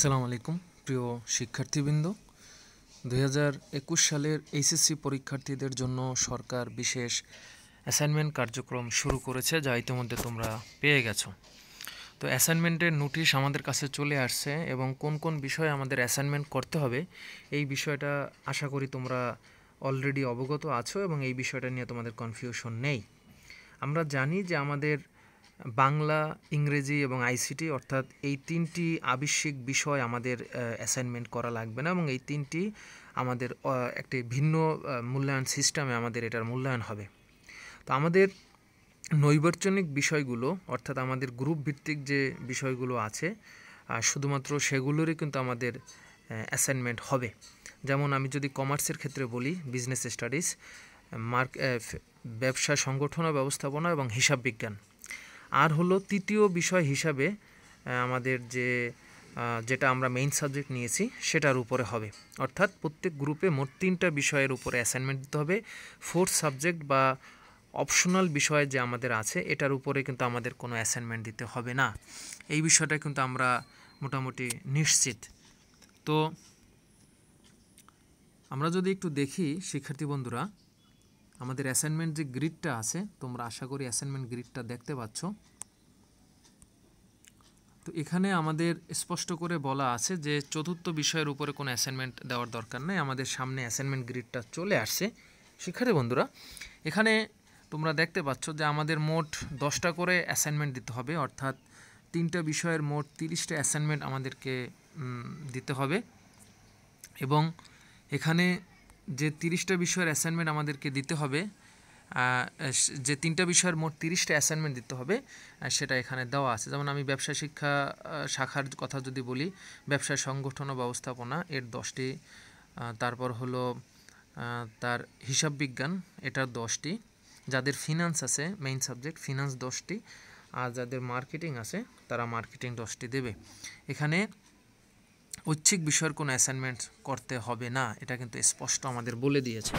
আসসালামু আলাইকুম প্রিয় শিক্ষার্থীবৃন্দ দু একুশ সালের এইচএসসি পরীক্ষার্থীদের জন্য সরকার বিশেষ অ্যাসাইনমেন্ট কার্যক্রম শুরু করেছে যা ইতিমধ্যে তোমরা পেয়ে গেছো তো অ্যাসাইনমেন্টের নোটিশ আমাদের কাছে চলে আসছে এবং কোন কোন বিষয়ে আমাদের অ্যাসাইনমেন্ট করতে হবে এই বিষয়টা আশা করি তোমরা অলরেডি অবগত আছো এবং এই বিষয়টা নিয়ে তোমাদের কনফিউশন নেই আমরা জানি যে আমাদের বাংলা ইংরেজি এবং আইসিটি অর্থাৎ এই তিনটি আবশ্যিক বিষয় আমাদের অ্যাসাইনমেন্ট করা লাগবে না এবং এই তিনটি আমাদের একটি ভিন্ন মূল্যায়ন সিস্টেমে আমাদের এটার মূল্যায়ন হবে তো আমাদের নৈবর্চনিক বিষয়গুলো অর্থাৎ আমাদের গ্রুপ ভিত্তিক যে বিষয়গুলো আছে শুধুমাত্র সেগুলোরই কিন্তু আমাদের অ্যাসাইনমেন্ট হবে যেমন আমি যদি কমার্সের ক্ষেত্রে বলি বিজনেস স্টাডিজ মার্ক ব্যবসা সংগঠন ও ব্যবস্থাপনা এবং হিসাব বিজ্ঞান আর হলো তৃতীয় বিষয় হিসাবে আমাদের যে যেটা আমরা মেইন সাবজেক্ট নিয়েছি সেটার উপরে হবে অর্থাৎ প্রত্যেক গ্রুপে মোট তিনটা বিষয়ের উপরে অ্যাসাইনমেন্ট দিতে হবে ফোর্থ সাবজেক্ট বা অপশনাল বিষয় যে আমাদের আছে এটার উপরে কিন্তু আমাদের কোনো অ্যাসাইনমেন্ট দিতে হবে না এই বিষয়টা কিন্তু আমরা মোটামুটি নিশ্চিত তো আমরা যদি একটু দেখি শিক্ষার্থী বন্ধুরা আমাদের অ্যাসাইনমেন্ট যে গ্রিডটা আছে তোমরা আশা করি অ্যাসাইনমেন্ট গ্রিডটা দেখতে পাচ্ছ তো এখানে আমাদের স্পষ্ট করে বলা আছে যে চতুর্থ বিষয়ের উপরে কোনো অ্যাসাইনমেন্ট দেওয়ার দরকার নেই আমাদের সামনে অ্যাসাইনমেন্ট গ্রিডটা চলে আসছে শিক্ষার্থী বন্ধুরা এখানে তোমরা দেখতে পাচ্ছ যে আমাদের মোট দশটা করে অ্যাসাইনমেন্ট দিতে হবে অর্থাৎ তিনটা বিষয়ের মোট তিরিশটা অ্যাসাইনমেন্ট আমাদেরকে দিতে হবে এবং এখানে যে তিরিশটা বিষয়ের অ্যাসাইনমেন্ট আমাদেরকে দিতে হবে যে তিনটা বিষয়ের মোট তিরিশটা অ্যাসাইনমেন্ট দিতে হবে সেটা এখানে দেওয়া আছে যেমন আমি ব্যবসা শিক্ষা শাখার কথা যদি বলি ব্যবসায় সংগঠন ও ব্যবস্থাপনা এর দশটি তারপর হলো তার হিসাব বিজ্ঞান এটার দশটি যাদের ফিনান্স আছে মেইন সাবজেক্ট ফিনান্স দশটি আর যাদের মার্কেটিং আছে তারা মার্কেটিং দশটি দেবে এখানে ঐচ্ছিক বিষয়ের কোনো অ্যাসাইনমেন্ট করতে হবে না এটা কিন্তু স্পষ্ট আমাদের বলে দিয়েছে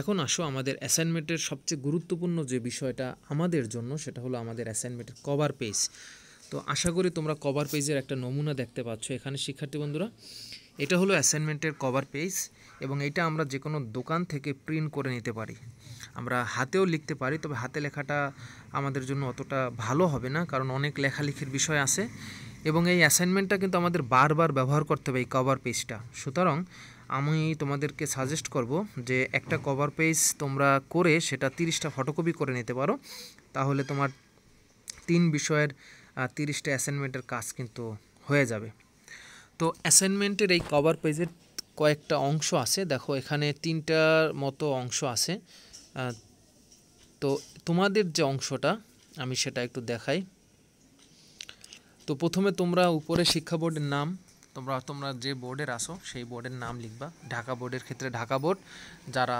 এখন আসো আমাদের অ্যাসাইনমেন্টের সবচেয়ে গুরুত্বপূর্ণ যে বিষয়টা আমাদের জন্য সেটা হলো আমাদের অ্যাসাইনমেন্টের কভার পেজ তো আশা করি তোমরা কভার পেজের একটা নমুনা দেখতে পাচ্ছ এখানে শিক্ষার্থী বন্ধুরা এটা হলো অ্যাসাইনমেন্টের কভার পেজ এবং এটা আমরা যে কোনো দোকান থেকে প্রিন্ট করে নিতে পারি আমরা হাতেও লিখতে পারি তবে হাতে লেখাটা আমাদের জন্য অতটা ভালো হবে না কারণ অনেক লেখালেখির বিষয় আছে এবং এই অ্যাসাইনমেন্টটা কিন্তু আমাদের বারবার ব্যবহার করতে হবে এই কভার পেজটা সুতরাং আমি তোমাদেরকে সাজেস্ট করব যে একটা কভার পেজ তোমরা করে সেটা তিরিশটা ফটোকপি করে নিতে পারো তাহলে তোমার তিন বিষয়ের তিরিশটা অ্যাসাইনমেন্টের কাজ কিন্তু হয়ে যাবে তো অ্যাসাইনমেন্টের এই কভার পেজের কয়েকটা অংশ আছে দেখো এখানে তিনটার মতো অংশ আছে তো তোমাদের যে অংশটা আমি সেটা একটু দেখাই তো প্রথমে তোমরা উপরে শিক্ষা বোর্ডের নাম তোমরা তোমরা যে বোর্ডের আসো সেই বোর্ডের নাম লিখবা ঢাকা বোর্ডের ক্ষেত্রে ঢাকা বোর্ড যারা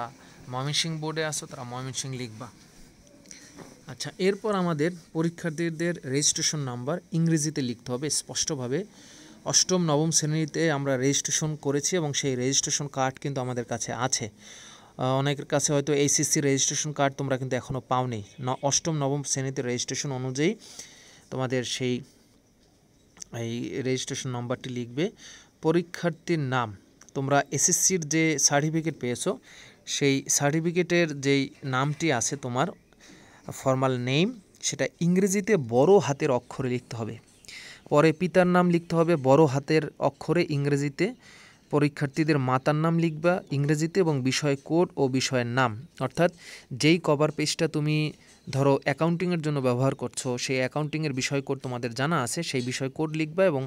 ময়মনসিংহ বোর্ডে আসো তারা ময়মনসিংহ লিখবা আচ্ছা এরপর আমাদের পরীক্ষার্থীদের রেজিস্ট্রেশন নাম্বার ইংরেজিতে লিখতে হবে স্পষ্টভাবে অষ্টম নবম শ্রেণীতে আমরা রেজিস্ট্রেশন করেছি এবং সেই রেজিস্ট্রেশন কার্ড কিন্তু আমাদের কাছে আছে অনেকের কাছে হয়তো এইসিসি রেজিস্ট্রেশন কার্ড তোমরা কিন্তু এখনও পাওনি অষ্টম নবম শ্রেণীতে রেজিস্ট্রেশন অনুযায়ী তোমাদের সেই এই রেজিস্ট্রেশন নম্বরটি লিখবে পরীক্ষার্থীর নাম তোমরা এসএসসির যে সার্টিফিকেট পেয়েছো সেই সার্টিফিকেটের যেই নামটি আছে তোমার ফর্মাল নেম সেটা ইংরেজিতে বড় হাতের অক্ষরে লিখতে হবে পরে পিতার নাম লিখতে হবে বড় হাতের অক্ষরে ইংরেজিতে পরীক্ষার্থীদের মাতার নাম লিখবা ইংরেজিতে এবং বিষয় কোড ও বিষয়ের নাম অর্থাৎ যেই কভার পেজটা তুমি ধরো অ্যাকাউন্টিংয়ের জন্য ব্যবহার করছো সেই অ্যাকাউন্টিংয়ের বিষয় কোড তোমাদের জানা আছে সেই বিষয় কোড লিখবা এবং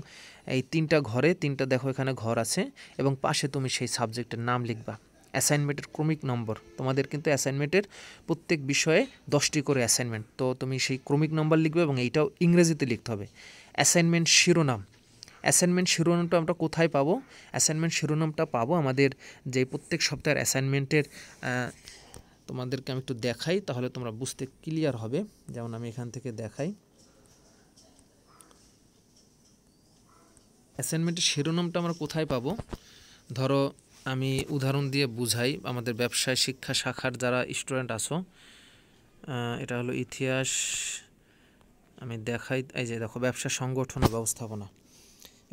এই তিনটা ঘরে তিনটা দেখো এখানে ঘর আছে এবং পাশে তুমি সেই সাবজেক্টের নাম লিখবা অ্যাসাইনমেন্টের ক্রমিক নম্বর তোমাদের কিন্তু অ্যাসাইনমেন্টের প্রত্যেক বিষয়ে দশটি করে অ্যাসাইনমেন্ট তো তুমি সেই ক্রমিক নম্বর লিখবে এবং এইটাও ইংরেজিতে লিখতে হবে অ্যাসাইনমেন্ট শিরোনাম অ্যাসাইনমেন্ট শিরোনামটা আমরা কোথায় পাবো অ্যাসাইনমেন্ট শিরোনামটা পাবো আমাদের যে প্রত্যেক সপ্তাহের অ্যাসাইনমেন্টের তোমাদেরকে আমি একটু দেখাই তাহলে তোমরা বুঝতে ক্লিয়ার হবে যেমন আমি এখান থেকে দেখাই অ্যাসাইনমেন্টের শিরোনামটা আমরা কোথায় পাবো ধরো আমি উদাহরণ দিয়ে বুঝাই আমাদের ব্যবসায় শিক্ষা শাখার যারা স্টুডেন্ট আছো এটা হলো ইতিহাস আমি দেখাই এই যে দেখো ব্যবসা সংগঠন ব্যবস্থাপনা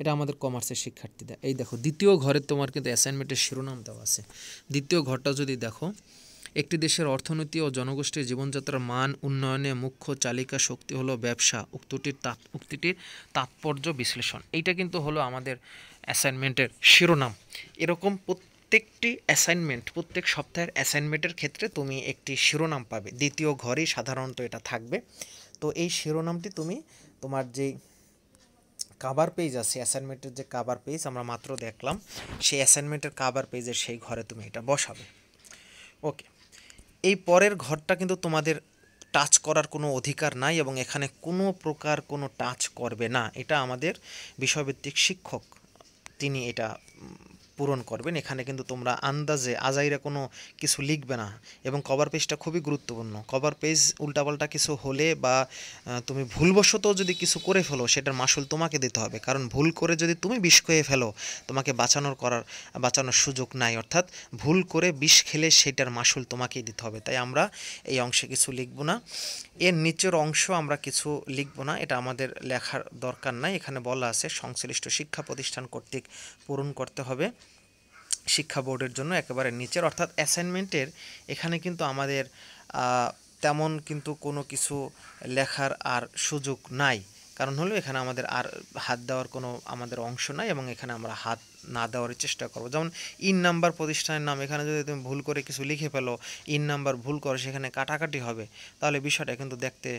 এটা আমাদের কমার্সের শিক্ষার্থীদের এই দেখো দ্বিতীয় ঘরে তোমার কিন্তু অ্যাসাইনমেন্টের শিরোনাম দেওয়া আছে দ্বিতীয় ঘরটা যদি দেখো একটি দেশের অর্থনীতি ও জনগোষ্ঠীর জীবনযাত্রার মান উন্নয়নে মুখ্য চালিকা শক্তি হলো ব্যবসা উক্তিটির তাৎ উক্তিটির তাৎপর্য বিশ্লেষণ এইটা কিন্তু হলো আমাদের অ্যাসাইনমেন্টের শিরোনাম এরকম প্রত্যেকটি অ্যাসাইনমেন্ট প্রত্যেক সপ্তাহের অ্যাসাইনমেন্টের ক্ষেত্রে তুমি একটি শিরোনাম পাবে দ্বিতীয় ঘরেই সাধারণত এটা থাকবে তো এই শিরোনামটি তুমি তোমার যেই কাবার পেজ আছে অ্যাসাইনমেন্টের যে কাবার পেজ আমরা মাত্র দেখলাম সেই অ্যাসাইনমেন্টের কাবার পেজের সেই ঘরে তুমি এটা বসাবে ওকে এই পরের ঘরটা কিন্তু তোমাদের টাচ করার কোনো অধিকার নাই এবং এখানে কোনো প্রকার কোনো টাচ করবে না এটা আমাদের বিষয়ভিত্তিক শিক্ষক তিনি এটা পূরণ করবেন এখানে কিন্তু তোমরা আন্দাজে আজাইরা কোনো কিছু লিখবে না এবং কভার পেজটা খুবই গুরুত্বপূর্ণ কভার পেজ উল্টাপাল্টা কিছু হলে বা তুমি ভুলবশত যদি কিছু করে ফেলো সেটার মাসুল তোমাকে দিতে হবে কারণ ভুল করে যদি তুমি বিষ খেয়ে ফেলো তোমাকে বাঁচানোর করার বাঁচানোর সুযোগ নাই অর্থাৎ ভুল করে বিষ খেলে সেটার মাসুল তোমাকেই দিতে হবে তাই আমরা এই অংশে কিছু লিখব না এর নিচের অংশ আমরা কিছু লিখব না এটা আমাদের লেখার দরকার নাই এখানে বলা আছে সংশ্লিষ্ট শিক্ষা প্রতিষ্ঠান কর্তৃক পূরণ করতে হবে শিক্ষা বোর্ডের জন্য একেবারে নিচের অর্থাৎ অ্যাসাইনমেন্টের এখানে কিন্তু আমাদের তেমন কিন্তু কোনো কিছু লেখার আর সুযোগ নাই কারণ হলো এখানে আমাদের আর হাত দেওয়ার কোনো আমাদের অংশ নাই এবং এখানে আমরা হাত না দেওয়ার চেষ্টা করব যেমন ইন নাম্বার প্রতিষ্ঠানের নাম এখানে যদি তুমি ভুল করে কিছু লিখে ফেলো ইন নাম্বার ভুল করে সেখানে কাটাকাটি হবে তাহলে বিষয়টা কিন্তু দেখতে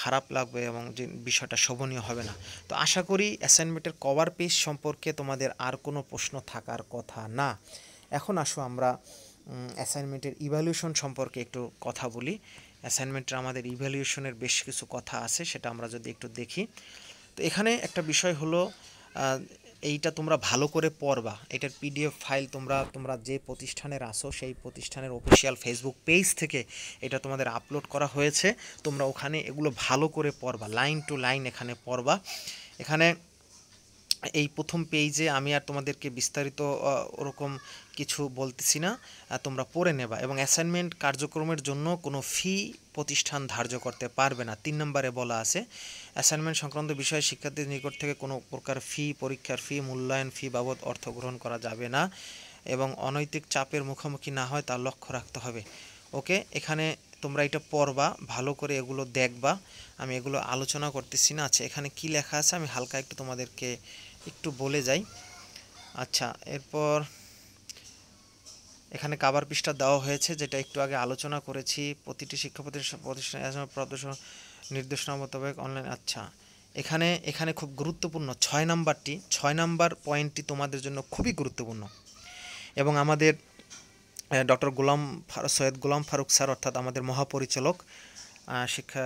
খারাপ লাগবে এবং যে বিষয়টা শোভনীয় হবে না তো আশা করি অ্যাসাইনমেন্টের কভার পেজ সম্পর্কে তোমাদের আর কোনো প্রশ্ন থাকার কথা না এখন আসো আমরা অ্যাসাইনমেন্টের ইভ্যালুয়েশন সম্পর্কে একটু কথা বলি অ্যাসাইনমেন্টের আমাদের ইভ্যালুয়েশনের বেশ কিছু কথা আছে সেটা আমরা যদি একটু দেখি তো এখানে একটা বিষয় হলো এইটা তোমরা ভালো করে পড়বা এটার পিডিএফ ফাইল তোমরা তোমরা যে প্রতিষ্ঠানের আসো সেই প্রতিষ্ঠানের অফিসিয়াল ফেসবুক পেজ থেকে এটা তোমাদের আপলোড করা হয়েছে তোমরা ওখানে এগুলো ভালো করে পড়বা লাইন টু লাইন এখানে পড়বা এখানে এই প্রথম পেজে আমি আর তোমাদেরকে বিস্তারিত ওরকম কিছু বলতেছি না তোমরা পড়ে নেবা এবং অ্যাসাইনমেন্ট কার্যক্রমের জন্য কোনো ফি প্রতিষ্ঠান ধার্য করতে পারবে না তিন নম্বরে বলা আছে অ্যাসাইনমেন্ট সংক্রান্ত বিষয়ে শিক্ষার্থীর নিকট থেকে কোনো প্রকার ফি পরীক্ষার ফি মূল্যায়ন ফি বাবদ অর্থ গ্রহণ করা যাবে না এবং অনৈতিক চাপের মুখোমুখি না হয় তার লক্ষ্য রাখতে হবে ওকে এখানে তোমরা এটা পড়বা ভালো করে এগুলো দেখবা আমি এগুলো আলোচনা করতেছি না আছে আচ্ছা, এখানে কি লেখা আছে আমি হালকা একটু তোমাদেরকে একটু বলে যাই আচ্ছা এরপর এখানে কাবার পৃষ্ঠা দেওয়া হয়েছে যেটা একটু আগে আলোচনা করেছি প্রতিটি শিক্ষা প্রতিষ্ঠান প্রদর্শন নির্দেশনা মোতাবেক অনলাইন আচ্ছা এখানে এখানে খুব গুরুত্বপূর্ণ ছয় নাম্বারটি ছয় নাম্বার পয়েন্টটি তোমাদের জন্য খুবই গুরুত্বপূর্ণ এবং আমাদের ডক্টর গোলাম সৈয়দ গোলাম ফারুক স্যার অর্থাৎ আমাদের মহাপরিচালক শিক্ষা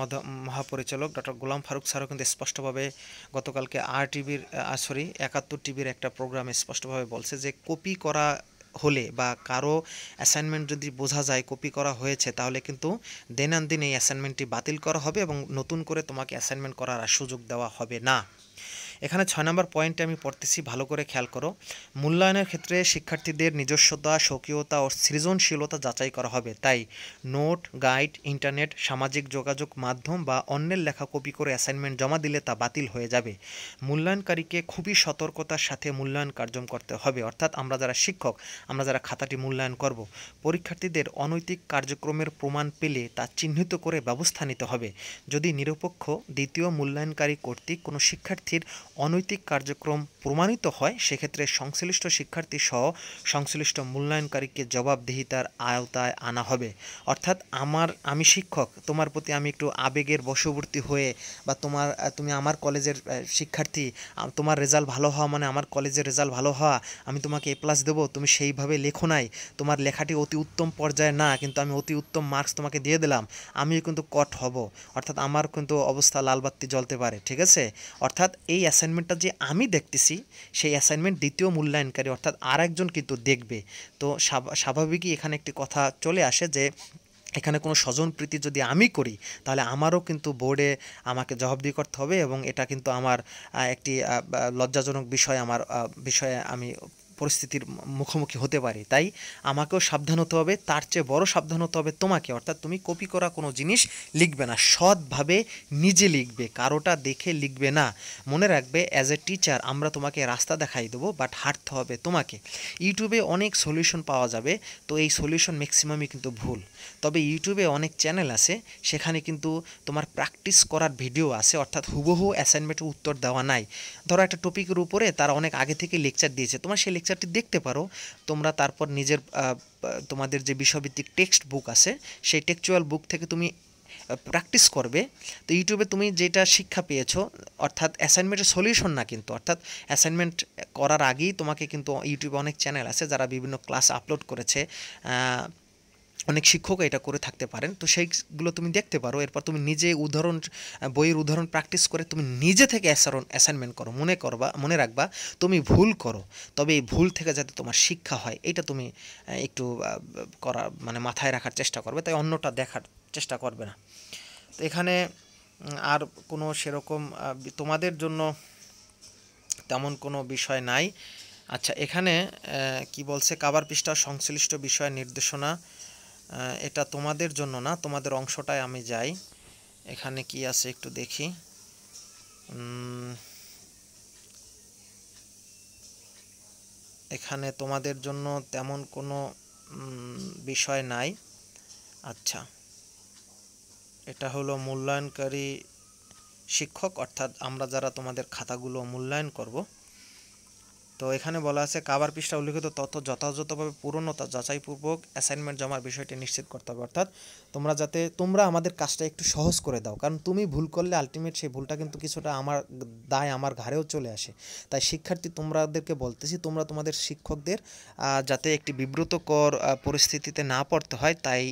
মধ্য মহাপরিচালক ডক্টর গোলাম ফারুক স্যারও কিন্তু স্পষ্টভাবে গতকালকে আর টিভির সরি একাত্তর টিভির একটা প্রোগ্রামে স্পষ্টভাবে বলছে যে কপি করা হলে বা কারো অ্যাসাইনমেন্ট যদি বোঝা যায় কপি করা হয়েছে তাহলে কিন্তু দেনান দিন এই অ্যাসাইনমেন্টটি বাতিল করা হবে এবং নতুন করে তোমাকে অ্যাসাইনমেন্ট করার সুযোগ দেওয়া হবে না এখানে ছয় নম্বর পয়েন্টে আমি পড়তেছি ভালো করে খেয়াল করো মূল্যায়নের ক্ষেত্রে শিক্ষার্থীদের নিজস্বতা স্বকীয়তা ও সৃজনশীলতা যাচাই করা হবে তাই নোট গাইড ইন্টারনেট সামাজিক যোগাযোগ মাধ্যম বা অন্যের লেখা কপি করে অ্যাসাইনমেন্ট জমা দিলে তা বাতিল হয়ে যাবে মূল্যায়নকারীকে খুবই সতর্কতার সাথে মূল্যায়ন কার্যক্রম করতে হবে অর্থাৎ আমরা যারা শিক্ষক আমরা যারা খাতাটি মূল্যায়ন করব পরীক্ষার্থীদের অনৈতিক কার্যক্রমের প্রমাণ পেলে তা চিহ্নিত করে ব্যবস্থা নিতে হবে যদি নিরপেক্ষ দ্বিতীয় মূল্যায়নকারী কর্তৃক কোনো শিক্ষার্থীর অনৈতিক কার্যক্রম প্রমাণিত হয় সেক্ষেত্রে সংশ্লিষ্ট শিক্ষার্থী সহ সংশ্লিষ্ট মূল্যায়নকারীকে জবাবদিহিতার আয়তায় আনা হবে অর্থাৎ আমার আমি শিক্ষক তোমার প্রতি আমি একটু আবেগের বশবর্তী হয়ে বা তোমার তুমি আমার কলেজের শিক্ষার্থী তোমার রেজাল্ট ভালো হওয়া মানে আমার কলেজের রেজাল্ট ভালো হওয়া আমি তোমাকে এ প্লাস দেবো তুমি সেইভাবে লেখো নাই তোমার লেখাটি অতি উত্তম পর্যায়ে না কিন্তু আমি অতি উত্তম মার্কস তোমাকে দিয়ে দিলাম আমিও কিন্তু কট হব অর্থাৎ আমার কিন্তু অবস্থা লালবাত্তি জ্বলতে পারে ঠিক আছে অর্থাৎ এই অ্যাসাইনমেন্টটা যে আমি দেখতেছি সেই অ্যাসাইনমেন্ট দ্বিতীয় মূল্যায়নকারী অর্থাৎ আর একজন কিন্তু দেখবে তো স্বাভাবিকই এখানে একটি কথা চলে আসে যে এখানে কোনো স্বজনপ্রীতি যদি আমি করি তাহলে আমারও কিন্তু বোর্ডে আমাকে জবাবদি করতে হবে এবং এটা কিন্তু আমার একটি লজ্জাজনক বিষয় আমার বিষয়ে আমি পরিস্থিতির মুখোমুখি হতে পারি তাই আমাকেও সাবধান হতে হবে তার চেয়ে বড় সাবধান হতে হবে তোমাকে অর্থাৎ তুমি কপি করা কোনো জিনিস লিখবে না সৎভাবে নিজে লিখবে কারোটা দেখে লিখবে না মনে রাখবে অ্যাজ এ টিচার আমরা তোমাকে রাস্তা দেখাই দেবো বাট হাঁটতে হবে তোমাকে ইউটিউবে অনেক সলিউশন পাওয়া যাবে তো এই সলিউশন ম্যাক্সিমামই কিন্তু ভুল তবে ইউটিউবে অনেক চ্যানেল আছে সেখানে কিন্তু তোমার প্র্যাকটিস করার ভিডিও আছে অর্থাৎ হুবহু অ্যাসাইনমেন্টের উত্তর দেওয়া নাই ধরো একটা টপিকের উপরে তারা অনেক আগে থেকে লেকচার দিয়েছে তোমার সেই লেকচার লেকচারটি দেখতে পারো তোমরা তারপর নিজের তোমাদের যে বিষয়ভিত্তিক টেক্সট বুক আছে সেই টেকচুয়াল বুক থেকে তুমি প্র্যাকটিস করবে তো ইউটিউবে তুমি যেটা শিক্ষা পেয়েছো অর্থাৎ অ্যাসাইনমেন্টের সলিউশন না কিন্তু অর্থাৎ অ্যাসাইনমেন্ট করার আগেই তোমাকে কিন্তু ইউটিউবে অনেক চ্যানেল আছে যারা বিভিন্ন ক্লাস আপলোড করেছে অনেক শিক্ষক এটা করে থাকতে পারেন তো সেইগুলো তুমি দেখতে পারো এরপর তুমি নিজে উদাহরণ বইয়ের উদাহরণ প্র্যাকটিস করে তুমি নিজে থেকে অ্যাসারণ অ্যাসাইনমেন্ট করো মনে করবা মনে রাখবা তুমি ভুল করো তবে এই ভুল থেকে যাতে তোমার শিক্ষা হয় এটা তুমি একটু করা মানে মাথায় রাখার চেষ্টা করবে তাই অন্যটা দেখার চেষ্টা করবে না তো এখানে আর কোনো সেরকম তোমাদের জন্য তেমন কোনো বিষয় নাই আচ্ছা এখানে কি বলছে কাবার পৃষ্ঠা সংশ্লিষ্ট বিষয় নির্দেশনা এটা তোমাদের জন্য না তোমাদের অংশটায় আমি যাই এখানে কি আছে একটু দেখি এখানে তোমাদের জন্য তেমন কোনো বিষয় নাই আচ্ছা এটা হলো মূল্যায়নকারী শিক্ষক অর্থাৎ আমরা যারা তোমাদের খাতাগুলো মূল্যায়ন করব তো এখানে বলা আছে কাবার পৃষ্ঠা উল্লিখিত তথ্য যথাযথভাবে পূর্ণতা যাচাইপূর্বক অ্যাসাইনমেন্ট জমার বিষয়টি নিশ্চিত করতে হবে অর্থাৎ তোমরা যাতে তোমরা আমাদের কাজটা একটু সহজ করে দাও কারণ তুমি ভুল করলে আলটিমেট সেই ভুলটা কিন্তু কিছুটা আমার দায় আমার ঘাড়েও চলে আসে তাই শিক্ষার্থী তোমরাদেরকে বলতেছি তোমরা তোমাদের শিক্ষকদের যাতে একটি বিব্রতকর পরিস্থিতিতে না পড়তে হয় তাই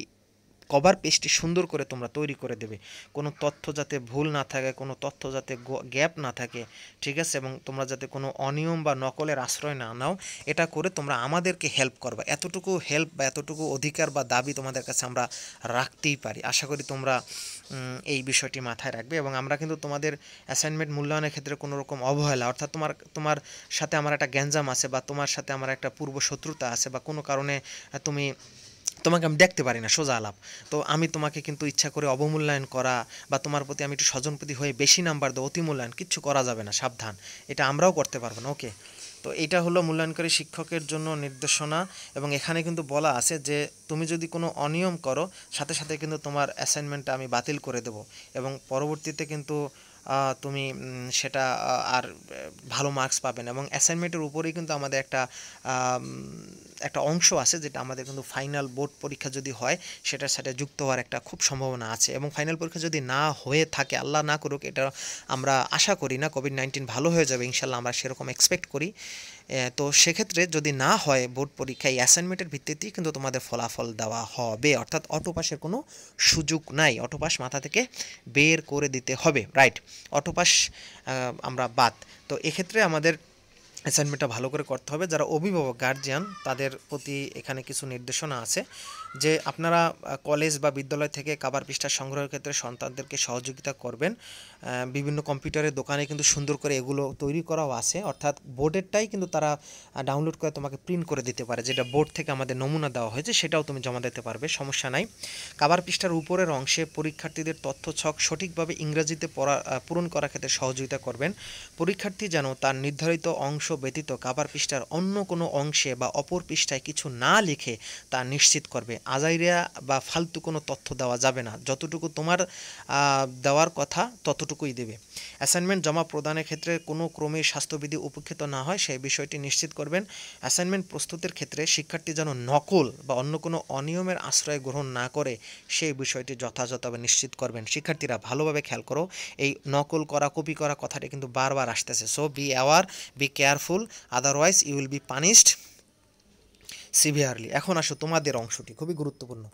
কভার পেজটি সুন্দর করে তোমরা তৈরি করে দেবে কোনো তথ্য যাতে ভুল না থাকে কোনো তথ্য যাতে গ্যাপ না থাকে ঠিক আছে এবং তোমরা যাতে কোনো অনিয়ম বা নকলের আশ্রয় না নাও এটা করে তোমরা আমাদেরকে হেল্প করবা এতটুকু হেল্প বা এতটুকু অধিকার বা দাবি তোমাদের কাছে আমরা রাখতেই পারি আশা করি তোমরা এই বিষয়টি মাথায় রাখবে এবং আমরা কিন্তু তোমাদের অ্যাসাইনমেন্ট মূল্যায়নের ক্ষেত্রে কোনো রকম অবহেলা অর্থাৎ তোমার তোমার সাথে আমার একটা গ্যাঞ্জাম আছে বা তোমার সাথে আমার একটা পূর্ব শত্রুতা আছে বা কোনো কারণে তুমি তোমাকে আমি দেখতে পারি না সোজা আলাপ তো আমি তোমাকে কিন্তু ইচ্ছা করে অবমূল্যায়ন করা বা তোমার প্রতি আমি একটু স্বজনপ্রতি হয়ে বেশি নাম্বার দেবো অতিমূল্যায়ন কিচ্ছু করা যাবে না সাবধান এটা আমরাও করতে পারবো না ওকে তো এটা হলো মূল্যায়নকারী শিক্ষকের জন্য নির্দেশনা এবং এখানে কিন্তু বলা আছে যে তুমি যদি কোনো অনিয়ম করো সাথে সাথে কিন্তু তোমার অ্যাসাইনমেন্টটা আমি বাতিল করে দেব এবং পরবর্তীতে কিন্তু তুমি সেটা আর ভালো মার্কস পাবে না এবং অ্যাসাইনমেন্টের উপরেই কিন্তু আমাদের একটা একটা অংশ আছে যেটা আমাদের কিন্তু ফাইনাল বোর্ড পরীক্ষা যদি হয় সেটার সাথে যুক্ত হওয়ার একটা খুব সম্ভাবনা আছে এবং ফাইনাল পরীক্ষা যদি না হয়ে থাকে আল্লাহ না করুক এটা আমরা আশা করি না কোভিড নাইন্টিন ভালো হয়ে যাবে ইনশাল্লাহ আমরা সেরকম এক্সপেক্ট করি তো সেক্ষেত্রে যদি না হয় বোর্ড পরীক্ষায় অ্যাসাইনমেন্টের ভিত্তিতেই কিন্তু তোমাদের ফলাফল দেওয়া হবে অর্থাৎ অটোপাসের কোনো সুযোগ নাই অটোপাস মাথা থেকে বের করে দিতে হবে রাইট অটোপাস আমরা বাদ তো এক্ষেত্রে আমাদের অ্যাসাইনমেন্টটা ভালো করে করতে হবে যারা অভিভাবক গার্জিয়ান তাদের প্রতি এখানে কিছু নির্দেশনা আছে যে আপনারা কলেজ বা বিদ্যালয় থেকে কাবার পৃষ্ঠা সংগ্রহের ক্ষেত্রে সন্তানদেরকে সহযোগিতা করবেন বিভিন্ন কম্পিউটারের দোকানে কিন্তু সুন্দর করে এগুলো তৈরি করাও আছে অর্থাৎ বোর্ডেরটাই কিন্তু তারা ডাউনলোড করে তোমাকে প্রিন্ট করে দিতে পারে যেটা বোর্ড থেকে আমাদের নমুনা দেওয়া হয়েছে সেটাও তুমি জমা দিতে পারবে সমস্যা নাই কাবার পৃষ্ঠার উপরের অংশে পরীক্ষার্থীদের তথ্য ছক সঠিকভাবে ইংরেজিতে পড়া পূরণ করার ক্ষেত্রে সহযোগিতা করবেন পরীক্ষার্থী যেন তার নির্ধারিত অংশ ব্যতীত কাবার পৃষ্ঠার অন্য কোনো অংশে বা অপর পৃষ্ঠায় কিছু না লিখে তা নিশ্চিত করবে আজাইরিয়া বা ফালতু কোনো তথ্য দেওয়া যাবে না যতটুকু তোমার দেওয়ার কথা ততটুকুই দেবে অ্যাসাইনমেন্ট জমা প্রদানের ক্ষেত্রে কোনো ক্রমে স্বাস্থ্যবিধি উপেক্ষিত না হয় সেই বিষয়টি নিশ্চিত করবেন অ্যাসাইনমেন্ট প্রস্তুতের ক্ষেত্রে শিক্ষার্থী যেন নকল বা অন্য কোনো অনিয়মের আশ্রয় গ্রহণ না করে সেই বিষয়টি যথাযথভাবে নিশ্চিত করবেন শিক্ষার্থীরা ভালোভাবে খেয়াল করো এই নকল করা কপি করা কথাটি কিন্তু বারবার আসতেছে so be aware be careful otherwise you will be punished severely এখন আসো তোমাদের অংশটি খুবই গুরুত্বপূর্ণ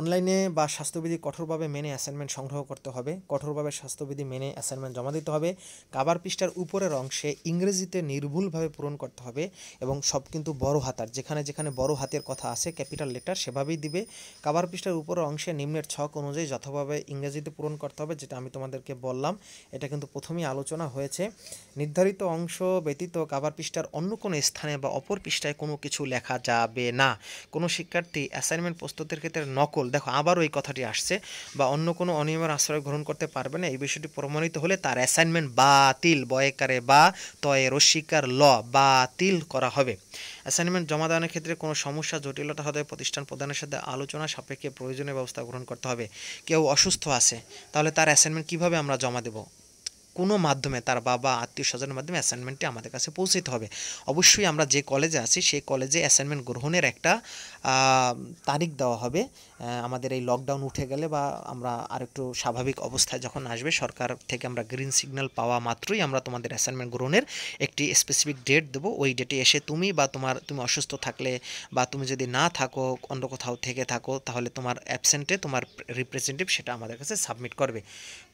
অনলাইনে বা স্বাস্থ্যবিধি কঠোরভাবে মেনে অ্যাসাইনমেন্ট সংগ্রহ করতে হবে কঠোরভাবে স্বাস্থ্যবিধি মেনে অ্যাসাইনমেন্ট জমা দিতে হবে কাবার পৃষ্ঠার উপরের অংশে ইংরেজিতে নির্ভুলভাবে পূরণ করতে হবে এবং সব কিন্তু বড় হাতার যেখানে যেখানে বড় হাতের কথা আছে ক্যাপিটাল লেটার সেভাবেই দিবে কাবার পৃষ্ঠার উপরের অংশে নিম্নের ছক অনুযায়ী যথাভাবে ইংরেজিতে পূরণ করতে হবে যেটা আমি তোমাদেরকে বললাম এটা কিন্তু প্রথমেই আলোচনা হয়েছে নির্ধারিত অংশ ব্যতীত কাবার পৃষ্ঠার অন্য কোনো স্থানে বা অপর পৃষ্ঠায় কোনো কিছু লেখা যাবে না কোনো শিক্ষার্থী অ্যাসাইনমেন্ট প্রস্তুতের ক্ষেত্রে নকল সকল দেখো আবারও এই কথাটি আসছে বা অন্য কোনো অনিয়মের আশ্রয় গ্রহণ করতে পারবে না এই বিষয়টি প্রমাণিত হলে তার অ্যাসাইনমেন্ট বাতিল বয়েকারে বা তয়ে রস্বীকার ল বাতিল করা হবে অ্যাসাইনমেন্ট জমা দানের ক্ষেত্রে কোনো সমস্যা জটিলতা হলে প্রতিষ্ঠান প্রধানের সাথে আলোচনা সাপেক্ষে প্রয়োজনীয় ব্যবস্থা গ্রহণ করতে হবে কেউ অসুস্থ আছে তাহলে তার অ্যাসাইনমেন্ট কিভাবে আমরা জমা দেবো কোনো মাধ্যমে তার বাবা আত্মীয় স্বজনের মাধ্যমে অ্যাসাইনমেন্টটি আমাদের কাছে পৌঁছতে হবে অবশ্যই আমরা যে কলেজে আছি সেই কলেজে অ্যাসাইনমেন্ট গ্রহণের একটা তারিখ দেওয়া হবে আমাদের এই লকডাউন উঠে গেলে বা আমরা আরেকটু স্বাভাবিক অবস্থায় যখন আসবে সরকার থেকে আমরা গ্রিন সিগন্যাল পাওয়া মাত্রই আমরা তোমাদের অ্যাসাইনমেন্ট গ্রহণের একটি স্পেসিফিক ডেট দেবো ওই ডেটে এসে তুমি বা তোমার তুমি অসুস্থ থাকলে বা তুমি যদি না থাকো অন্য কোথাও থেকে থাকো তাহলে তোমার অ্যাবসেন্টে তোমার রিপ্রেজেন্টেটিভ সেটা আমাদের কাছে সাবমিট করবে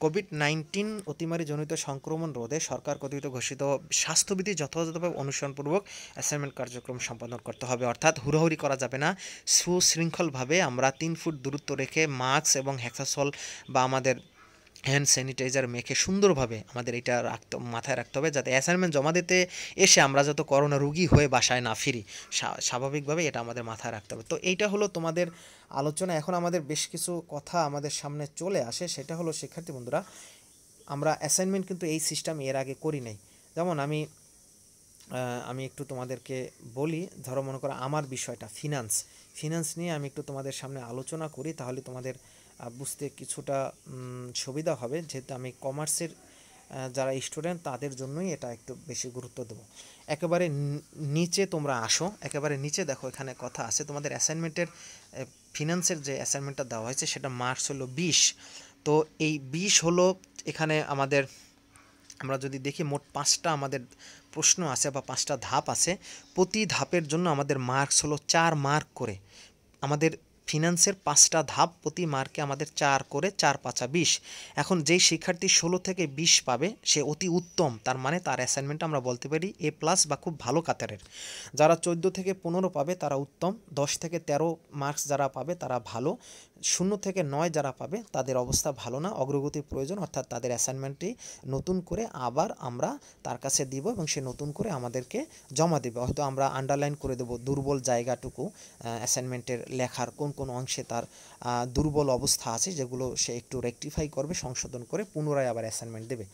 কোভিড নাইন্টিন অতিমারি জনিত সংক্রমণ রোধে সরকার কথিত ঘোষিত স্বাস্থ্যবিধি যথাযথভাবে অনুসরণপূর্বক অ্যাসাইনমেন্ট কার্যক্রম সম্পাদন করতে হবে অর্থাৎ হুড়োহুড়ি করা যাবে না সুশৃঙ্খলভাবে আমরা তিন ফুট দূরত্ব রেখে মাস্ক এবং হ্যাক্সাসল বা আমাদের হ্যান্ড স্যানিটাইজার মেখে সুন্দরভাবে আমাদের এটা রাখতে মাথায় রাখতে হবে যাতে অ্যাসাইনমেন্ট জমা দিতে এসে আমরা যত করোনা রুগী হয়ে বাসায় না ফিরি স্বাভাবিকভাবে এটা আমাদের মাথায় রাখতে হবে তো এইটা হলো তোমাদের আলোচনা এখন আমাদের বেশ কিছু কথা আমাদের সামনে চলে আসে সেটা হলো শিক্ষার্থী বন্ধুরা আমরা অ্যাসাইনমেন্ট কিন্তু এই সিস্টেম এর আগে করি নাই যেমন আমি আমি একটু তোমাদেরকে বলি ধরো মনে করো আমার বিষয়টা ফিনান্স ফিনান্স নিয়ে আমি একটু তোমাদের সামনে আলোচনা করি তাহলে তোমাদের বুঝতে কিছুটা সুবিধা হবে যেহেতু আমি কমার্সের যারা স্টুডেন্ট তাদের জন্যই এটা একটু বেশি গুরুত্ব দেবো একেবারে নিচে তোমরা আসো একেবারে নিচে দেখো এখানে কথা আছে তোমাদের অ্যাসাইনমেন্টের ফিনান্সের যে অ্যাসাইনমেন্টটা দেওয়া হয়েছে সেটা মার্কস হলো বিশ তো এই বিশ হলো এখানে আমাদের আমরা যদি দেখি মোট পাঁচটা আমাদের প্রশ্ন আছে বা পাঁচটা ধাপ আছে প্রতি ধাপের জন্য আমাদের মার্কস হলো চার মার্ক করে আমাদের ফিনান্সের পাঁচটা ধাপ প্রতি মার্কে আমাদের চার করে চার পাঁচা বিশ এখন যেই শিক্ষার্থী ষোলো থেকে বিশ পাবে সে অতি উত্তম তার মানে তার অ্যাসাইনমেন্ট আমরা বলতে পারি এ প্লাস বা খুব ভালো কাতারের যারা চোদ্দো থেকে পনেরো পাবে তারা উত্তম দশ থেকে ১৩ মার্কস যারা পাবে তারা ভালো শূন্য থেকে নয় যারা পাবে তাদের অবস্থা ভালো না অগ্রগতির প্রয়োজন অর্থাৎ তাদের অ্যাসাইনমেন্টটি নতুন করে আবার আমরা তার কাছে দিব এবং সে নতুন করে আমাদেরকে জমা দেবে হয়তো আমরা আন্ডারলাইন করে দেব দুর্বল জায়গাটুকু অ্যাসাইনমেন্টের লেখার কোন কোন অংশে তার দুর্বল অবস্থা আছে যেগুলো সে একটু রেকটিফাই করবে সংশোধন করে পুনরায় আবার অ্যাসাইনমেন্ট দেবে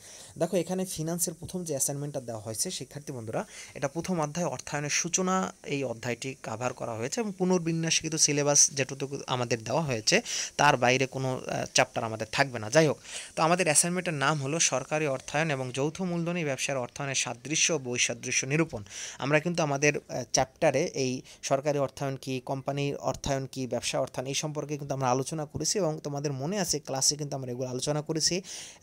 দেখো এখানে ফিনান্সের প্রথম যে অ্যাসাইনমেন্টটা দেওয়া হয়েছে শিক্ষার্থী বন্ধুরা এটা প্রথম অধ্যায় অর্থায়নের সূচনা এই অধ্যায়টি কাভার করা হয়েছে এবং পুনর্বিন্যাসকৃত সিলেবাস যেটুকু আমাদের দেওয়া হয়েছে আছে তার বাইরে কোনো চ্যাপ্টার আমাদের থাকবে না যাই হোক তো আমাদের অ্যাসাইনমেন্টের নাম হলো সরকারি অর্থায়ন এবং যৌথ মূলধনী ব্যবসার অর্থায়নের সাদৃশ্য ও বৈসাদৃশ্য নিরূপণ আমরা কিন্তু আমাদের চ্যাপ্টারে এই সরকারি অর্থায়ন কি কোম্পানির অর্থায়ন কি ব্যবসা অর্থায়ন এই সম্পর্কে কিন্তু আমরা আলোচনা করেছি এবং তোমাদের মনে আছে ক্লাসে কিন্তু আমরা এগুলো আলোচনা করেছি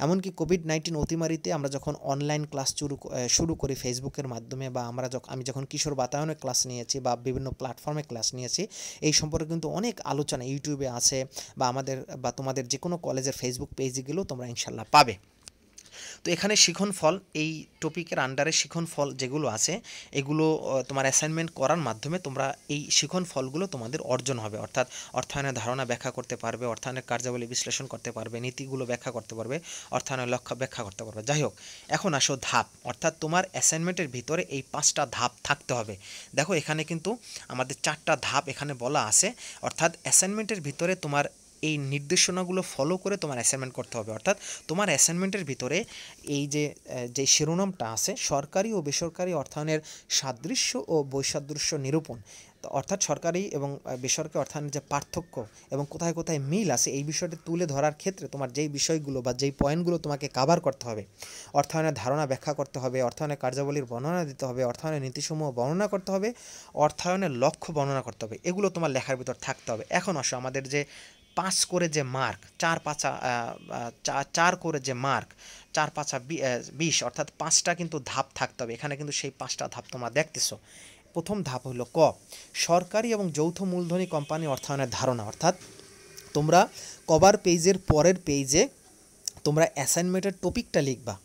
এমনকি কোভিড নাইন্টিন অতিমারিতে আমরা যখন অনলাইন ক্লাস শুরু শুরু করি ফেসবুকের মাধ্যমে বা আমরা যখন আমি যখন কিশোর বাতায়নে ক্লাস নিয়েছি বা বিভিন্ন প্ল্যাটফর্মে ক্লাস নিয়েছি এই সম্পর্কে কিন্তু অনেক আলোচনা ইউটিউবে আছে বা আমাদের বা তোমাদের যে কোনো কলেজের ফেসবুক পেজগুলো তোমরা ইনশাল্লাহ পাবে তো এখানে শিখন ফল এই টপিকের আন্ডারে শিখন ফল যেগুলো আছে এগুলো তোমার অ্যাসাইনমেন্ট করার মাধ্যমে তোমরা এই শিখন ফলগুলো তোমাদের অর্জন হবে অর্থাৎ অর্থায়নের ধারণা ব্যাখ্যা করতে পারবে অর্থায়নের কার্যাবলী বিশ্লেষণ করতে পারবে নীতিগুলো ব্যাখ্যা করতে পারবে অর্থায়নের লক্ষ্য ব্যাখ্যা করতে পারবে যাই হোক এখন আসো ধাপ অর্থাৎ তোমার অ্যাসাইনমেন্টের ভিতরে এই পাঁচটা ধাপ থাকতে হবে দেখো এখানে কিন্তু আমাদের চারটা ধাপ এখানে বলা আছে অর্থাৎ অ্যাসাইনমেন্টের ভিতরে তোমার এই নির্দেশনাগুলো ফলো করে তোমার অ্যাসাইনমেন্ট করতে হবে অর্থাৎ তোমার অ্যাসাইনমেন্টের ভিতরে এই যে যে শিরোনামটা আছে সরকারি ও বেসরকারি অর্থায়নের সাদৃশ্য ও বৈসাদৃশ্য নিরূপণ অর্থাৎ সরকারি এবং বেসরকারি অর্থায়নের যে পার্থক্য এবং কোথায় কোথায় মিল আছে এই বিষয়টি তুলে ধরার ক্ষেত্রে তোমার যেই বিষয়গুলো বা যেই পয়েন্টগুলো তোমাকে কাভার করতে হবে অর্থায়নের ধারণা ব্যাখ্যা করতে হবে অর্থায়নের কার্যাবলীর বর্ণনা দিতে হবে অর্থায়নের নীতিসমূহ বর্ণনা করতে হবে অর্থায়নের লক্ষ্য বর্ণনা করতে হবে এগুলো তোমার লেখার ভিতর থাকতে হবে এখন আসো আমাদের যে পাঁচ করে যে মার্ক চার পাঁচা চার করে যে মার্ক চার পাঁচা বিশ অর্থাৎ পাঁচটা কিন্তু ধাপ থাকতে হবে এখানে কিন্তু সেই পাঁচটা ধাপ তোমরা দেখতেছো প্রথম ধাপ হলো ক সরকারি এবং যৌথ মূলধনী কোম্পানি অর্থায়নের ধারণা অর্থাৎ তোমরা কভার পেজের পরের পেজে তোমরা অ্যাসাইনমেন্টের টপিকটা লিখবা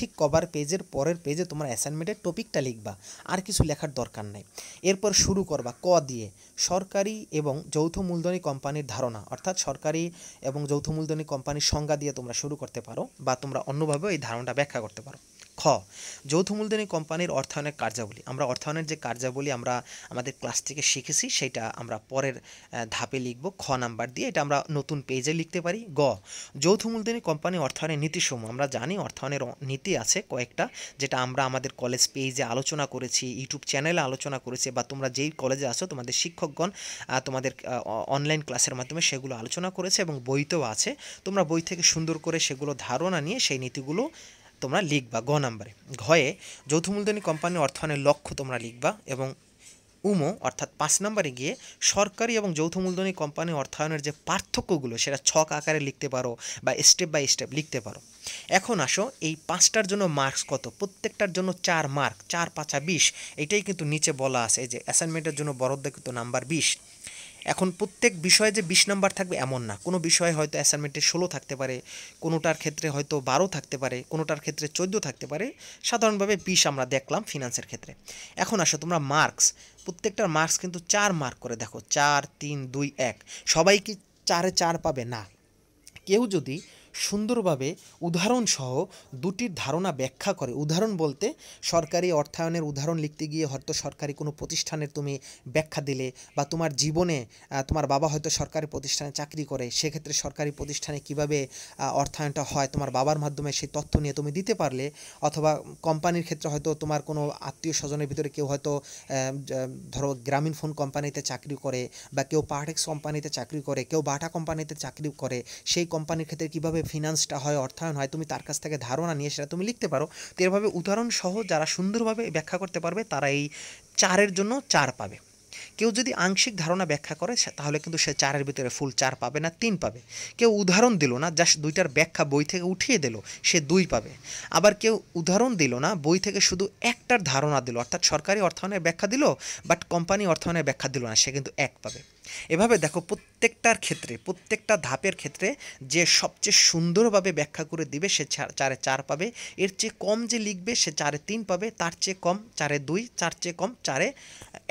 ঠিক কভার পেজের পরের পেজে তোমার অ্যাসাইনমেন্টের টপিকটা লিখবা আর কিছু লেখার দরকার নাই এরপর শুরু করবা ক দিয়ে সরকারি এবং যৌথ মূলধনী কোম্পানির ধারণা অর্থাৎ সরকারি এবং যৌথ মূলধনী কোম্পানির সংজ্ঞা দিয়ে তোমরা শুরু করতে পারো বা তোমরা অন্যভাবেও এই ধারণাটা ব্যাখ্যা করতে পারো খ যৌথ মূলধনী কোম্পানির অর্থায়নের কার্যাবলী আমরা অর্থায়নের যে কার্যাবলী আমরা আমাদের ক্লাস থেকে শিখেছি সেটা আমরা পরের ধাপে লিখব খ নাম্বার দিয়ে এটা আমরা নতুন পেজে লিখতে পারি গ যৌথ মূলধনী কোম্পানি অর্থায়নের নীতিসমূহ আমরা জানি অর্থায়নের নীতি আছে কয়েকটা যেটা আমরা আমাদের কলেজ পেজে আলোচনা করেছি ইউটিউব চ্যানেলে আলোচনা করেছি বা তোমরা যেই কলেজে আসো তোমাদের শিক্ষকগণ তোমাদের অনলাইন ক্লাসের মাধ্যমে সেগুলো আলোচনা করেছে এবং বইতেও আছে তোমরা বই থেকে সুন্দর করে সেগুলো ধারণা নিয়ে সেই নীতিগুলো তোমরা লিখবা গ নাম্বারে ঘয়ে যৌথ মূলধনী কোম্পানি অর্থায়নের লক্ষ্য তোমরা লিখবা এবং উমো অর্থাৎ পাঁচ নাম্বারে গিয়ে সরকারি এবং যৌথ মূলধনী কোম্পানি অর্থায়নের যে পার্থক্যগুলো সেটা ছক আকারে লিখতে পারো বা স্টেপ বাই স্টেপ লিখতে পারো এখন আসো এই পাঁচটার জন্য মার্কস কত প্রত্যেকটার জন্য চার মার্ক চার পাঁচা বিশ এটাই কিন্তু নিচে বলা আছে যে অ্যাসাইনমেন্টের জন্য কিন্তু নাম্বার বিশ এখন প্রত্যেক বিষয়ে যে বিশ নাম্বার থাকবে এমন না কোনো বিষয়ে হয়তো অ্যাসাইনমেন্টে ষোলো থাকতে পারে কোনোটার ক্ষেত্রে হয়তো বারো থাকতে পারে কোনোটার ক্ষেত্রে চোদ্দ থাকতে পারে সাধারণভাবে বিশ আমরা দেখলাম ফিনান্সের ক্ষেত্রে এখন আসো তোমরা মার্কস প্রত্যেকটার মার্কস কিন্তু চার মার্ক করে দেখো চার তিন দুই এক সবাই কি চারে চার পাবে না কেউ যদি সুন্দরভাবে উদাহরণসহ দুটির ধারণা ব্যাখ্যা করে উদাহরণ বলতে সরকারি অর্থায়নের উদাহরণ লিখতে গিয়ে হয়তো সরকারি কোনো প্রতিষ্ঠানের তুমি ব্যাখ্যা দিলে বা তোমার জীবনে তোমার বাবা হয়তো সরকারি প্রতিষ্ঠানে চাকরি করে সেক্ষেত্রে সরকারি প্রতিষ্ঠানে কিভাবে অর্থায়নটা হয় তোমার বাবার মাধ্যমে সেই তথ্য নিয়ে তুমি দিতে পারলে অথবা কোম্পানির ক্ষেত্রে হয়তো তোমার কোনো আত্মীয় স্বজনের ভিতরে কেউ হয়তো ধরো গ্রামীণ ফোন কোম্পানিতে চাকরি করে বা কেউ পাহাড়েক্স কোম্পানিতে চাকরি করে কেউ বাটা কোম্পানিতে চাকরি করে সেই কোম্পানির ক্ষেত্রে কীভাবে কীভাবে ফিনান্সটা হয় অর্থায়ন হয় তুমি তার কাছ থেকে ধারণা নিয়ে সেটা তুমি লিখতে পারো তো এভাবে উদাহরণসহ যারা সুন্দরভাবে ব্যাখ্যা করতে পারবে তারা এই চারের জন্য চার পাবে কেউ যদি আংশিক ধারণা ব্যাখ্যা করে তাহলে কিন্তু সে চারের ভিতরে ফুল চার পাবে না তিন পাবে কেউ উদাহরণ দিল না জাস্ট দুইটার ব্যাখ্যা বই থেকে উঠিয়ে দিল সে দুই পাবে আবার কেউ উদাহরণ দিল না বই থেকে শুধু একটার ধারণা দিল অর্থাৎ সরকারি অর্থায়নের ব্যাখ্যা দিল বাট কোম্পানি অর্থায়নের ব্যাখ্যা দিল না সে কিন্তু এক পাবে এভাবে দেখো প্রত্যেকটার ক্ষেত্রে প্রত্যেকটা ধাপের ক্ষেত্রে যে সবচেয়ে সুন্দরভাবে ব্যাখ্যা করে দিবে সে চারে চার পাবে এর চেয়ে কম যে লিখবে সে চারে তিন পাবে তার চেয়ে কম চারে দুই চার চেয়ে কম চারে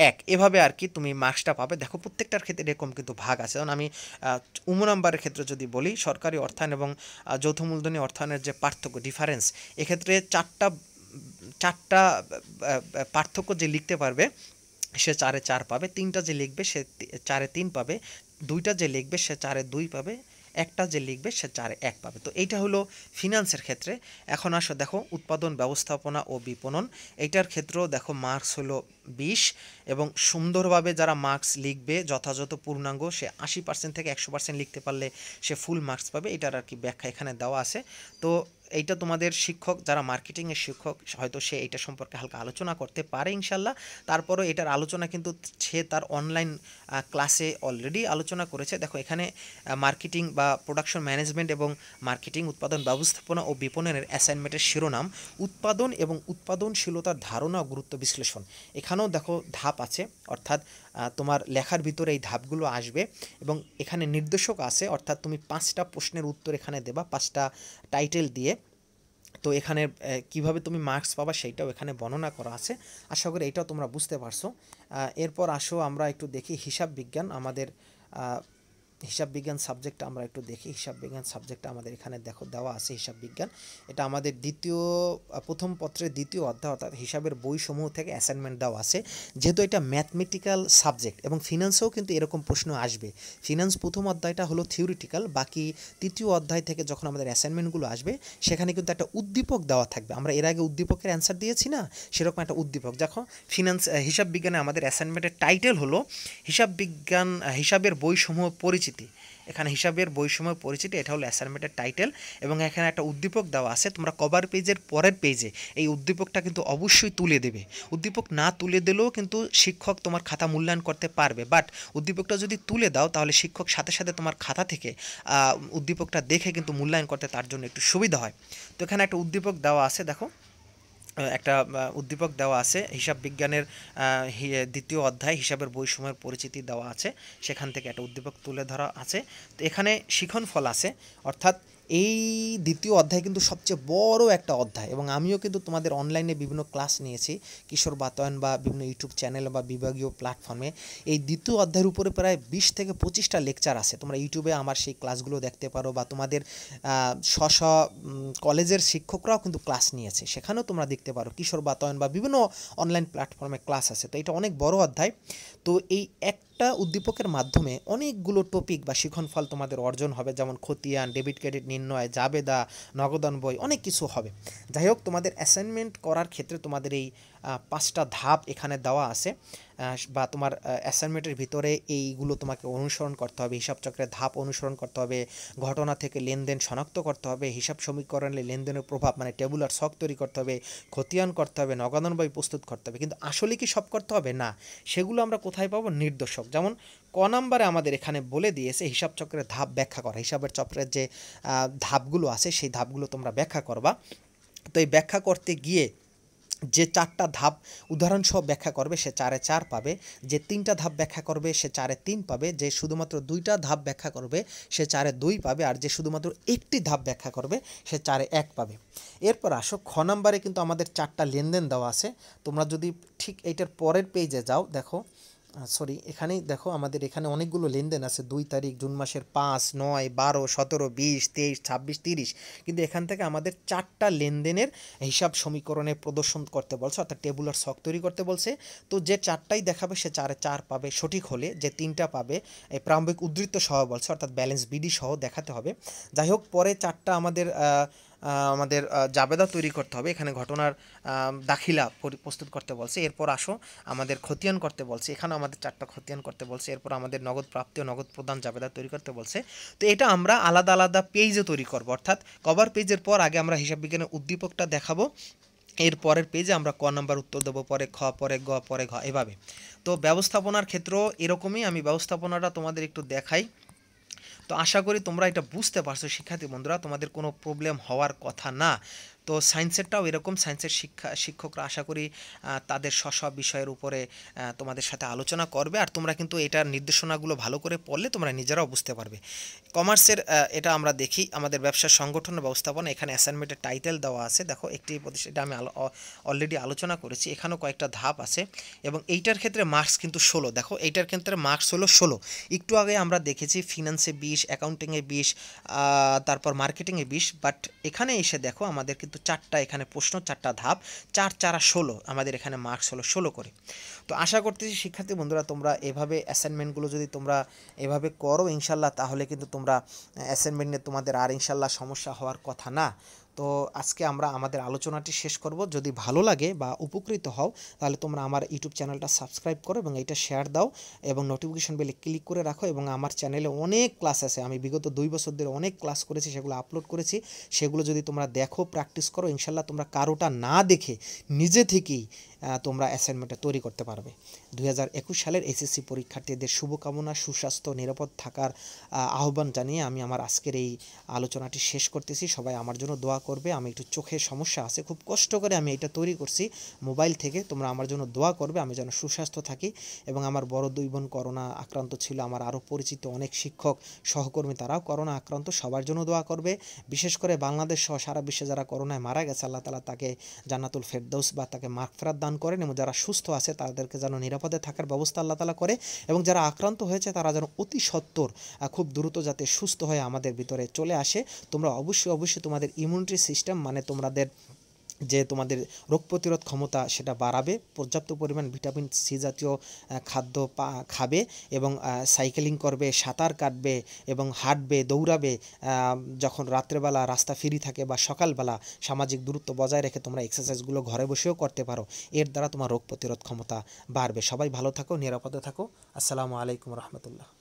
এক এভাবে আর কি তুমি মার্কসটা পাবে দেখো প্রত্যেকটার ক্ষেত্রে এরকম কিন্তু ভাগ আছে যেমন আমি উমো নাম্বারের ক্ষেত্রে যদি বলি সরকারি অর্থায়ন এবং যৌথ মূলধনী অর্থায়নের যে পার্থক্য ডিফারেন্স এক্ষেত্রে চারটা চারটা পার্থক্য যে লিখতে পারবে সে চারে চার পাবে তিনটা যে লিখবে সে চারে তিন পাবে দুইটা যে লিখবে সে চারে দুই পাবে একটা যে লিখবে সে চারে এক পাবে তো এইটা হলো ফিনান্সের ক্ষেত্রে এখন আসো দেখো উৎপাদন ব্যবস্থাপনা ও বিপণন এইটার ক্ষেত্রেও দেখো মার্কস হলো বিশ এবং সুন্দরভাবে যারা মার্কস লিখবে যথাযথ পূর্ণাঙ্গ সে আশি পার্সেন্ট থেকে একশো পার্সেন্ট লিখতে পারলে সে ফুল মার্কস পাবে এটার আর কি ব্যাখ্যা এখানে দেওয়া আছে তো এইটা তোমাদের শিক্ষক যারা মার্কেটিংয়ের শিক্ষক হয়তো সে এটা সম্পর্কে হালকা আলোচনা করতে পারে ইনশাল্লাহ তারপরও এটার আলোচনা কিন্তু সে তার অনলাইন ক্লাসে অলরেডি আলোচনা করেছে দেখো এখানে মার্কেটিং বা প্রোডাকশন ম্যানেজমেন্ট এবং মার্কেটিং উৎপাদন ব্যবস্থাপনা ও বিপণনের অ্যাসাইনমেন্টের শিরোনাম উৎপাদন এবং উৎপাদনশীলতার ধারণা ও গুরুত্ব বিশ্লেষণ এখানেও দেখো ধাপ আছে অর্থাৎ তোমার লেখার ভিতরে এই ধাপগুলো আসবে এবং এখানে নির্দেশক আছে অর্থাৎ তুমি পাঁচটা প্রশ্নের উত্তর এখানে দেবা পাঁচটা টাইটেল দিয়ে তো এখানে কিভাবে তুমি মার্কস পাবা সেইটাও এখানে বর্ণনা করা আছে আশা করি এটাও তোমরা বুঝতে পারছো এরপর আসো আমরা একটু দেখি হিসাব বিজ্ঞান আমাদের হিসাব বিজ্ঞান সাবজেক্টটা আমরা একটু দেখি হিসাব বিজ্ঞান সাবজেক্টটা আমাদের এখানে দেখো দেওয়া আছে হিসাব বিজ্ঞান এটা আমাদের দ্বিতীয় প্রথম পত্রের দ্বিতীয় অধ্যায় অর্থাৎ হিসাবের বইসমূহ থেকে অ্যাসাইনমেন্ট দেওয়া আছে যেহেতু এটা ম্যাথমেটিক্যাল সাবজেক্ট এবং ফিনান্সেও কিন্তু এরকম প্রশ্ন আসবে ফিনান্স প্রথম অধ্যায়টা হলো থিওরিটিক্যাল বাকি তৃতীয় অধ্যায় থেকে যখন আমাদের অ্যাসাইনমেন্টগুলো আসবে সেখানে কিন্তু একটা উদ্দীপক দেওয়া থাকবে আমরা এর আগে উদ্দীপকের অ্যান্সার দিয়েছি না সেরকম একটা উদ্দীপক দেখো ফিনান্স হিসাব বিজ্ঞানে আমাদের অ্যাসাইনমেন্টের টাইটেল হলো হিসাব বিজ্ঞান হিসাবের বই সমূহ পরিচিত পরিচিতি এখানে হিসাবের বৈষম্য পরিচিতি এটা হলো অ্যাসাইনমেন্টের টাইটেল এবং এখানে একটা উদ্দীপক দেওয়া আছে তোমরা কভার পেজের পরের পেজে এই উদ্দীপকটা কিন্তু অবশ্যই তুলে দেবে উদ্দীপক না তুলে দিলেও কিন্তু শিক্ষক তোমার খাতা মূল্যায়ন করতে পারবে বাট উদ্দীপকটা যদি তুলে দাও তাহলে শিক্ষক সাথে সাথে তোমার খাতা থেকে উদ্দীপকটা দেখে কিন্তু মূল্যায়ন করতে তার জন্য একটু সুবিধা হয় তো এখানে একটা উদ্দীপক দেওয়া আছে দেখো একটা উদ্দীপক দেওয়া আছে হিসাব বিজ্ঞানের দ্বিতীয় অধ্যায় হিসাবের বৈষম্যের পরিচিতি দেওয়া আছে সেখান থেকে একটা উদ্দীপক তুলে ধরা আছে তো এখানে শিখন ফল আছে অর্থাৎ এই দ্বিতীয় অধ্যায় কিন্তু সবচেয়ে বড় একটা অধ্যায় এবং আমিও কিন্তু তোমাদের অনলাইনে বিভিন্ন ক্লাস নিয়েছি কিশোর বাতায়ন বা বিভিন্ন ইউটিউব চ্যানেল বা বিভাগীয় প্ল্যাটফর্মে এই দ্বিতীয় অধ্যায়ের উপরে প্রায় বিশ থেকে পঁচিশটা লেকচার আছে তোমরা ইউটিউবে আমার সেই ক্লাসগুলো দেখতে পারো বা তোমাদের স্ব কলেজের শিক্ষকরাও কিন্তু ক্লাস নিয়েছে সেখানেও তোমরা দেখতে পারো কিশোর বাতায়ন বা বিভিন্ন অনলাইন প্ল্যাটফর্মে ক্লাস আছে তো এটা অনেক বড় অধ্যায় তো এই একটা উদ্দীপকের মাধ্যমে অনেকগুলো টপিক বা শিখনফল তোমাদের অর্জন হবে যেমন খতিয়ান ডেবিট ক্রেডিট নির্ণয় জাবেদা নগদান বই অনেক কিছু হবে যাই হোক তোমাদের অ্যাসাইনমেন্ট করার ক্ষেত্রে তোমাদের এই পাঁচটা ধাপ এখানে দেওয়া আছে বা তোমার অ্যাসাইনমেন্টের ভিতরে এইগুলো তোমাকে অনুসরণ করতে হবে হিসাব চক্রের ধাপ অনুসরণ করতে হবে ঘটনা থেকে লেনদেন শনাক্ত করতে হবে হিসাব সমীকরণে লেনদেনের প্রভাব মানে টেবুলার শখ তৈরি করতে হবে খতিয়ান করতে হবে বই প্রস্তুত করতে হবে কিন্তু আসলে কি সব করতে হবে না সেগুলো আমরা কোথায় পাবো নির্দেশক যেমন ক নাম্বারে আমাদের এখানে বলে দিয়েছে হিসাব চক্রের ধাপ ব্যাখ্যা করা হিসাবের চক্রের যে ধাপগুলো আছে সেই ধাপগুলো তোমরা ব্যাখ্যা করবা তো এই ব্যাখ্যা করতে গিয়ে যে চারটা ধাপ উদাহরণসহ ব্যাখ্যা করবে সে চারে চার পাবে যে তিনটা ধাপ ব্যাখ্যা করবে সে চারে তিন পাবে যে শুধুমাত্র দুইটা ধাপ ব্যাখ্যা করবে সে চারে দুই পাবে আর যে শুধুমাত্র একটি ধাপ ব্যাখ্যা করবে সে চারে এক পাবে এরপর আসো খ নাম্বারে কিন্তু আমাদের চারটা লেনদেন দেওয়া আছে তোমরা যদি ঠিক এইটার পরের পেজে যাও দেখো সরি এখানেই দেখো আমাদের এখানে অনেকগুলো লেনদেন আছে দুই তারিখ জুন মাসের পাঁচ নয় বারো সতেরো বিশ তেইশ ছাব্বিশ তিরিশ কিন্তু এখান থেকে আমাদের চারটা লেনদেনের হিসাব সমীকরণে প্রদর্শন করতে বলছে অর্থাৎ টেবুলার শখ তৈরি করতে বলছে তো যে চারটাই দেখাবে সে চারে চার পাবে সঠিক হলে যে তিনটা পাবে এই প্রারম্ভিক উদ্ধৃত সহ বলছে অর্থাৎ ব্যালেন্স বিডি সহ দেখাতে হবে যাই হোক পরে চারটা আমাদের আমাদের জাবেদা তৈরি করতে হবে এখানে ঘটনার দাখিলা প্রস্তুত করতে বলছে এরপর আসো আমাদের খতিয়ান করতে বলছে এখানে আমাদের চারটা খতিয়ান করতে বলছে এরপর আমাদের নগদ প্রাপ্তি ও নগদ প্রদান জাবেদা তৈরি করতে বলছে তো এটা আমরা আলাদা আলাদা পেজে তৈরি করবো অর্থাৎ কভার পেজের পর আগে আমরা হিসাব বিজ্ঞানের উদ্দীপকটা দেখাবো এর পরের পেজে আমরা ক নাম্বার উত্তর দেবো পরে খ পরে গ পরে ঘ এভাবে তো ব্যবস্থাপনার ক্ষেত্রেও এরকমই আমি ব্যবস্থাপনাটা তোমাদের একটু দেখাই তো আশা করি তোমরা এটা বুঝতে পারছো শিক্ষার্থী বন্ধুরা তোমাদের কোনো প্রবলেম হওয়ার কথা না তো সায়েন্সেরটাও এরকম সায়েন্সের শিক্ষা শিক্ষকরা আশা করি তাদের স সব বিষয়ের উপরে তোমাদের সাথে আলোচনা করবে আর তোমরা কিন্তু এটার নির্দেশনাগুলো ভালো করে পড়লে তোমরা নিজেরাও বুঝতে পারবে কমার্সের এটা আমরা দেখি আমাদের ব্যবসার সংগঠন ব্যবস্থাপনা এখানে অ্যাসাইনমেন্টের টাইটেল দেওয়া আছে দেখো একটি এটা আমি অলরেডি আলোচনা করেছি এখানেও কয়েকটা ধাপ আছে এবং এইটার ক্ষেত্রে মার্কস কিন্তু ষোলো দেখো এইটার ক্ষেত্রে মার্কস হলো ষোলো একটু আগে আমরা দেখেছি ফিনান্সে বিশ অ্যাকাউন্টিংয়ে বিশ তারপর মার্কেটিংয়ে বিশ বাট এখানে এসে দেখো আমাদের কিন্তু চারটা এখানে প্রশ্ন চারটা ধাপ চার চারা ষোলো আমাদের এখানে মার্কস হলো ষোলো করে তো আশা করতেছি শিক্ষার্থী বন্ধুরা তোমরা এভাবে অ্যাসাইনমেন্টগুলো যদি তোমরা এভাবে করো ইনশাল্লাহ তাহলে কিন্তু তোমরা অ্যাসাইনমেন্ট নিয়ে তোমাদের আর ইনশাল্লাহ সমস্যা হওয়ার কথা না তো আজকে আমরা আমাদের আলোচনাটি শেষ করব যদি ভালো লাগে বা উপকৃত হও তাহলে তোমরা আমার ইউটিউব চ্যানেলটা সাবস্ক্রাইব করো এবং এটা শেয়ার দাও এবং নোটিফিকেশন বেলে ক্লিক করে রাখো এবং আমার চ্যানেলে অনেক ক্লাস আছে আমি বিগত দুই বছর ধরে অনেক ক্লাস করেছি সেগুলো আপলোড করেছি সেগুলো যদি তোমরা দেখো প্র্যাকটিস করো ইনশাল্লাহ তোমরা কারোটা না দেখে নিজে থেকেই তোমরা অ্যাসাইনমেন্টটা তৈরি করতে পারবে দু সালের এসএসসি পরীক্ষার্থীদের শুভকামনা সুস্বাস্থ্য নিরাপদ থাকার আহ্বান জানিয়ে আমি আমার আজকের এই আলোচনাটি শেষ করতেছি সবাই আমার জন্য দোয়া করবে আমি একটু চোখে সমস্যা আছে খুব কষ্ট করে আমি এটা তৈরি করছি মোবাইল থেকে তোমরা আমার জন্য দোয়া করবে আমি যেন সুস্বাস্থ্য থাকি এবং আমার বড় দুই বোন করোনা আক্রান্ত ছিল আমার আরও পরিচিত অনেক শিক্ষক সহকর্মী তারাও করোনা আক্রান্ত সবার জন্য দোয়া করবে বিশেষ করে বাংলাদেশ সহ সারা বিশ্বে যারা করোনায় মারা গেছে আল্লাহ তালা তাকে জান্নাতুল ফেরদৌস বা তাকে মাগফরাত দান করেন এবং যারা সুস্থ আছে তাদেরকে যেন নিরাপদে থাকার ব্যবস্থা আল্লাহ তালা করে এবং যারা আক্রান্ত হয়েছে তারা যেন অতি সত্তর খুব দ্রুত যাতে সুস্থ হয়ে আমাদের ভিতরে চলে আসে তোমরা অবশ্যই অবশ্যই তোমাদের ইমিউনিটি সিস্টেম মানে তোমাদের যে তোমাদের রোগ প্রতিরোধ ক্ষমতা সেটা বাড়াবে পর্যাপ্ত পরিমাণ ভিটামিন সি জাতীয় খাদ্য খাবে এবং সাইকেলিং করবে সাঁতার কাটবে এবং হাঁটবে দৌড়াবে যখন রাত্রেবেলা রাস্তা ফ্রি থাকে বা সকালবেলা সামাজিক দূরত্ব বজায় রেখে তোমরা এক্সারসাইজগুলো ঘরে বসেও করতে পারো এর দ্বারা তোমার রোগ প্রতিরোধ ক্ষমতা বাড়বে সবাই ভালো থাকো নিরাপদে থাকো আসসালামু আলাইকুম রহমতুল্লাহ